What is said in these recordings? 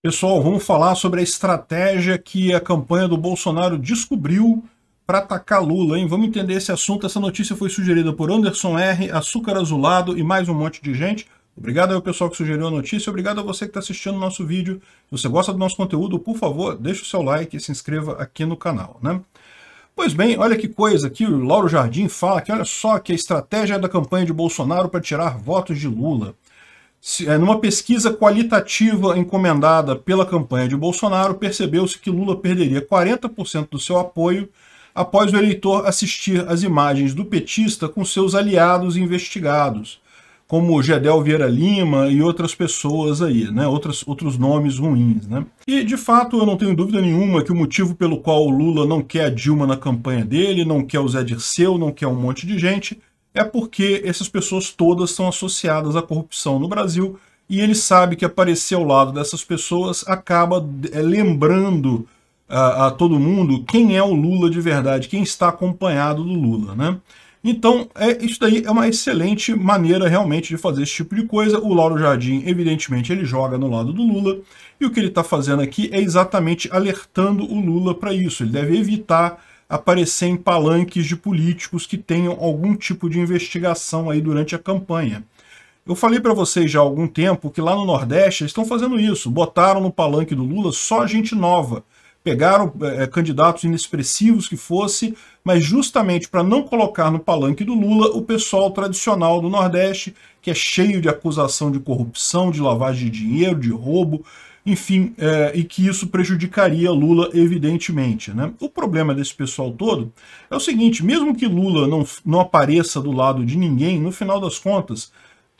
Pessoal, vamos falar sobre a estratégia que a campanha do Bolsonaro descobriu para atacar Lula, hein? Vamos entender esse assunto. Essa notícia foi sugerida por Anderson R, Açúcar Azulado e mais um monte de gente. Obrigado ao pessoal que sugeriu a notícia, obrigado a você que está assistindo o nosso vídeo. Se você gosta do nosso conteúdo, por favor, deixe o seu like e se inscreva aqui no canal, né? Pois bem, olha que coisa aqui, o Lauro Jardim fala que olha só que a estratégia da campanha de Bolsonaro para tirar votos de Lula. É, numa pesquisa qualitativa encomendada pela campanha de Bolsonaro, percebeu-se que Lula perderia 40% do seu apoio após o eleitor assistir às imagens do petista com seus aliados investigados, como Gedel Vieira Lima e outras pessoas aí, né? outros outros nomes ruins, né? E, de fato, eu não tenho dúvida nenhuma que o motivo pelo qual o Lula não quer a Dilma na campanha dele, não quer o Zé Dirceu, não quer um monte de gente, é porque essas pessoas todas são associadas à corrupção no Brasil e ele sabe que aparecer ao lado dessas pessoas acaba é, lembrando a, a, todo mundo quem é o Lula de verdade, quem está acompanhado do Lula, né? Então, é, isso daí é uma excelente maneira realmente de fazer esse tipo de coisa. O Lauro Jardim, evidentemente, ele joga no lado do Lula, e o que ele está fazendo aqui é exatamente alertando o Lula para isso. Ele deve evitar aparecer em palanques de políticos que tenham algum tipo de investigação aí durante a campanha. Eu falei para vocês já há algum tempo que lá no Nordeste eles estão fazendo isso, botaram no palanque do Lula só gente nova, pegaram é, candidatos inexpressivos que fosse, mas justamente para não colocar no palanque do Lula o pessoal tradicional do Nordeste, que é cheio de acusação de corrupção, de lavagem de dinheiro, de roubo, enfim, é, e que isso prejudicaria Lula, evidentemente. Né? O problema desse pessoal todo é o seguinte, mesmo que Lula não, não apareça do lado de ninguém, no final das contas,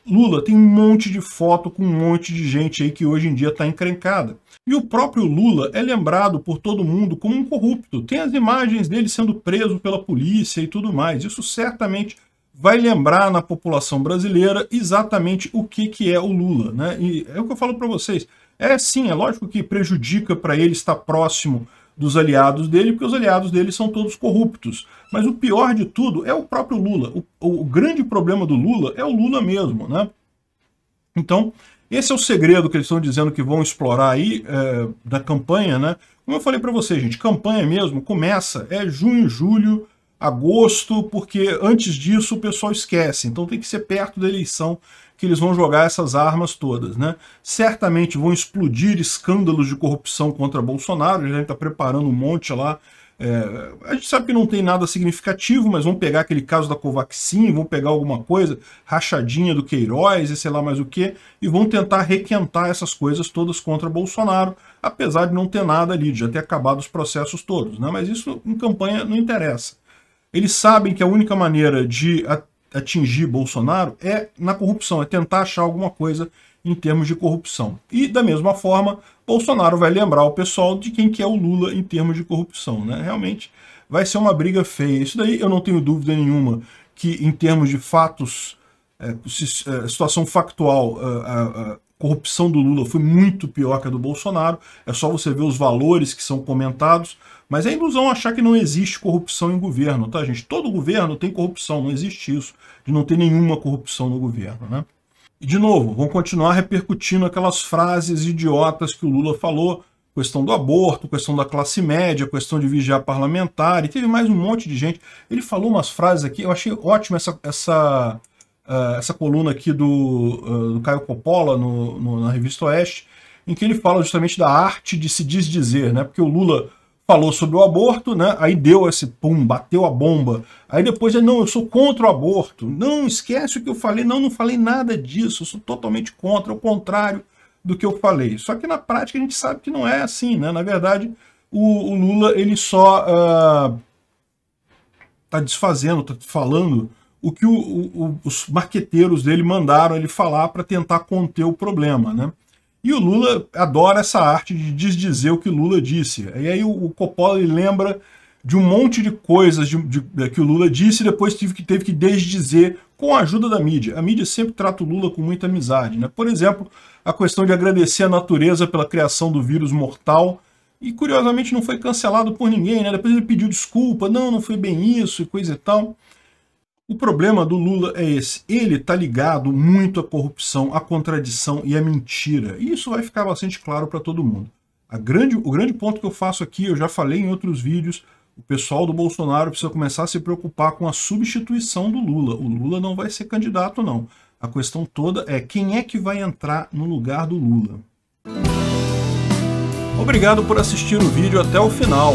Lula tem um monte de foto com um monte de gente aí que hoje em dia está encrencada. E o próprio Lula é lembrado por todo mundo como um corrupto. Tem as imagens dele sendo preso pela polícia e tudo mais. Isso certamente vai lembrar na população brasileira exatamente o que, que é o Lula. Né? E é o que eu falo para vocês. É sim, é lógico que prejudica para ele estar próximo dos aliados dele, porque os aliados dele são todos corruptos. Mas o pior de tudo é o próprio Lula. O, o, grande problema do Lula é o Lula mesmo, né? Então, esse é o segredo que eles estão dizendo que vão explorar aí é, da campanha, né? Como eu falei para vocês, gente, campanha mesmo começa, é junho, julho, agosto, porque antes disso o pessoal esquece. Então tem que ser perto da eleição que eles vão jogar essas armas todas. Né? Certamente vão explodir escândalos de corrupção contra Bolsonaro, a gente está preparando um monte lá. É, a gente sabe que não tem nada significativo, mas vão pegar aquele caso da Covaxin, vão pegar alguma coisa, rachadinha do Queiroz e sei lá mais o que, e vão tentar requentar essas coisas todas contra Bolsonaro, apesar de não ter nada ali, de já ter acabado os processos todos. Né? Mas isso em campanha não interessa. Eles sabem que a única maneira de atingir Bolsonaro é na corrupção, é tentar achar alguma coisa em termos de corrupção. E, da mesma forma, Bolsonaro vai lembrar o pessoal de quem que é o Lula em termos de corrupção. Né? Realmente vai ser uma briga feia. Isso daí eu não tenho dúvida nenhuma que, em termos de fatos, é, é situação factual, é, é, corrupção do Lula foi muito pior que a do Bolsonaro. É só você ver os valores que são comentados. Mas é ilusão achar que não existe corrupção em governo, tá, gente? Todo governo tem corrupção, não existe isso. De não ter nenhuma corrupção no governo, né? E, de novo, vão continuar repercutindo aquelas frases idiotas que o Lula falou, questão do aborto, questão da classe média, questão de vigiar parlamentar, e teve mais um monte de gente. Ele falou umas frases aqui, eu achei ótima essa, essa uh, essa coluna aqui do, uh, do Caio Coppola no, no, na Revista Oeste, em que ele fala justamente da arte de se desdizer, né? Porque o Lula falou sobre o aborto, né? Aí deu esse pum, bateu a bomba. Aí depois ele, não, eu sou contra o aborto. Não, esquece o que eu falei. Não, não falei nada disso. Eu sou totalmente contra, o contrário do que eu falei. Só que na prática a gente sabe que não é assim, né? Na verdade, o, o Lula, ele só uh, tá desfazendo, tá falando o que o, o, os marqueteiros dele mandaram ele falar para tentar conter o problema, né? E o Lula adora essa arte de desdizer o que Lula disse. E aí o, o Coppola lembra de um monte de coisas de, de, de, que o Lula disse e depois teve que, teve que desdizer com a ajuda da mídia. A mídia sempre trata o Lula com muita amizade. Né? Por exemplo, a questão de agradecer a natureza pela criação do vírus mortal e, curiosamente, não foi cancelado por ninguém. Né? Depois ele pediu desculpa, não, não foi bem isso e coisa e tal. O problema do Lula é esse. Ele está ligado muito à corrupção, à contradição e à mentira. E isso vai ficar bastante claro para todo mundo. Grande, o grande ponto que eu faço aqui, eu já falei em outros vídeos, o pessoal do Bolsonaro precisa começar a se preocupar com a substituição do Lula. O Lula não vai ser candidato, não. A questão toda é quem é que vai entrar no lugar do Lula. Obrigado por assistir o vídeo até o final.